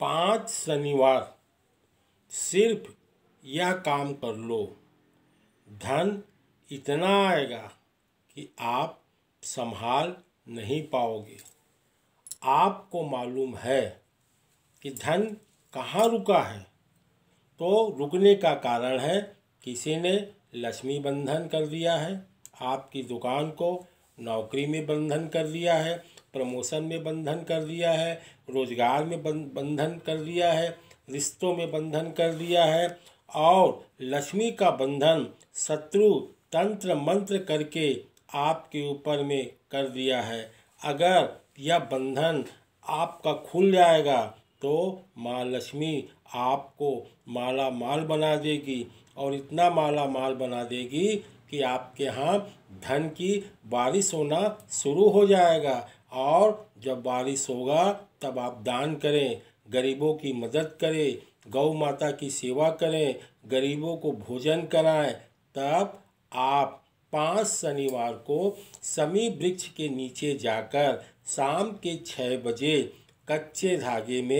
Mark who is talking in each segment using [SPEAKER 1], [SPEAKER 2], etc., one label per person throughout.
[SPEAKER 1] पाँच शनिवार सिर्फ यह काम कर लो धन इतना आएगा कि आप संभाल नहीं पाओगे आपको मालूम है कि धन कहाँ रुका है तो रुकने का कारण है किसी ने लक्ष्मी बंधन कर दिया है आपकी दुकान को नौकरी में बंधन कर दिया है प्रमोशन में बंधन कर दिया है रोजगार में बंधन कर दिया है रिश्तों में बंधन कर दिया है और लक्ष्मी का बंधन शत्रु तंत्र मंत्र करके आपके ऊपर में कर दिया है अगर यह बंधन आपका खुल जाएगा तो माँ लक्ष्मी आपको माला माल बना देगी और इतना माला माल बना देगी कि आपके यहाँ धन की बारिश होना शुरू हो जाएगा और जब बारिश होगा तब आप दान करें गरीबों की मदद करें गौ माता की सेवा करें गरीबों को भोजन कराएं तब आप पाँच शनिवार को समी वृक्ष के नीचे जाकर शाम के छः बजे कच्चे धागे में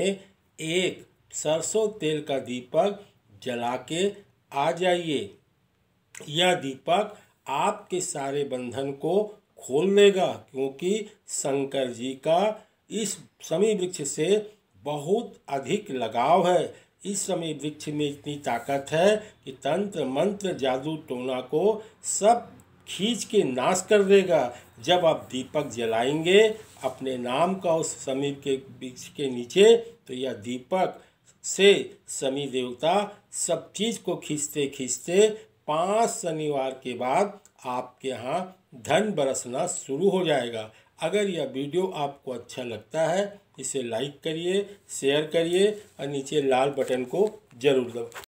[SPEAKER 1] एक सरसों तेल का दीपक जला के आ जाइए यह दीपक आपके सारे बंधन को खोल लेगा क्योंकि शंकर जी का इस समी वृक्ष से बहुत अधिक लगाव है इस समी वृक्ष में इतनी ताकत है कि तंत्र मंत्र जादू टोना को सब खींच के नाश कर देगा जब आप दीपक जलाएंगे अपने नाम का उस समीप के वृक्ष के नीचे तो यह दीपक से समी देवता सब चीज़ को खींचते खींचते पाँच शनिवार के बाद आपके यहाँ धन बरसना शुरू हो जाएगा अगर यह वीडियो आपको अच्छा लगता है इसे लाइक करिए शेयर करिए और नीचे लाल बटन को ज़रूर दबाइए